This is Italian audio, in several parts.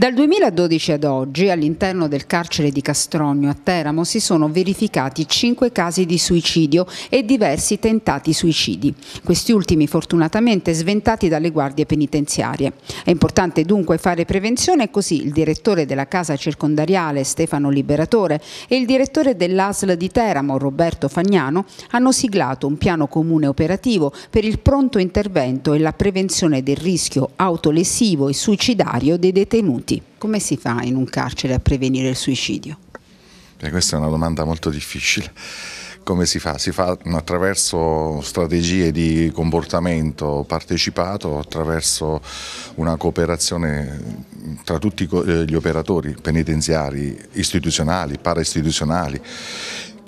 Dal 2012 ad oggi, all'interno del carcere di Castronio a Teramo, si sono verificati 5 casi di suicidio e diversi tentati suicidi, questi ultimi fortunatamente sventati dalle guardie penitenziarie. È importante dunque fare prevenzione così il direttore della casa circondariale Stefano Liberatore e il direttore dell'ASL di Teramo Roberto Fagnano hanno siglato un piano comune operativo per il pronto intervento e la prevenzione del rischio autolesivo e suicidario dei detenuti tutti. Come si fa in un carcere a prevenire il suicidio? Eh, questa è una domanda molto difficile. Come si fa? Si fa attraverso strategie di comportamento partecipato, attraverso una cooperazione tra tutti eh, gli operatori penitenziari, istituzionali, paraistituzionali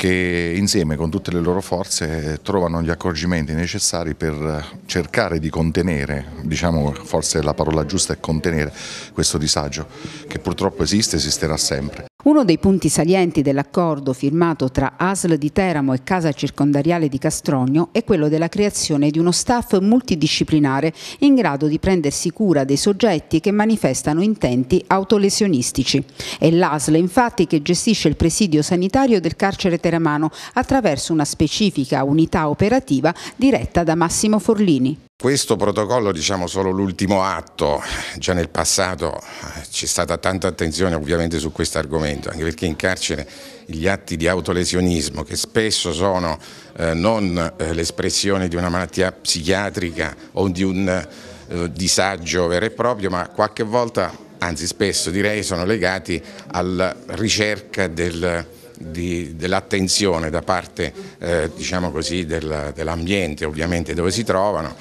che insieme con tutte le loro forze trovano gli accorgimenti necessari per cercare di contenere, diciamo forse la parola giusta è contenere questo disagio che purtroppo esiste e esisterà sempre. Uno dei punti salienti dell'accordo firmato tra ASL di Teramo e Casa Circondariale di Castrogno è quello della creazione di uno staff multidisciplinare in grado di prendersi cura dei soggetti che manifestano intenti autolesionistici. È l'ASL infatti che gestisce il presidio sanitario del carcere teramano attraverso una specifica unità operativa diretta da Massimo Forlini. Questo protocollo è diciamo, solo l'ultimo atto, già nel passato eh, c'è stata tanta attenzione ovviamente su questo argomento, anche perché in carcere gli atti di autolesionismo, che spesso sono eh, non eh, l'espressione di una malattia psichiatrica o di un eh, disagio vero e proprio, ma qualche volta, anzi spesso direi, sono legati alla ricerca del dell'attenzione da parte eh, diciamo dell'ambiente ovviamente dove si trovano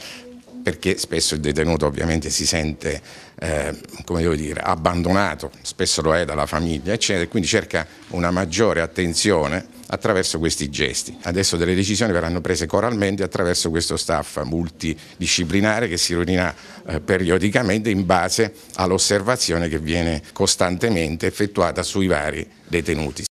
perché spesso il detenuto ovviamente si sente eh, come devo dire, abbandonato, spesso lo è dalla famiglia, eccetera, e quindi cerca una maggiore attenzione attraverso questi gesti. Adesso delle decisioni verranno prese coralmente attraverso questo staff multidisciplinare che si riunirà eh, periodicamente in base all'osservazione che viene costantemente effettuata sui vari detenuti.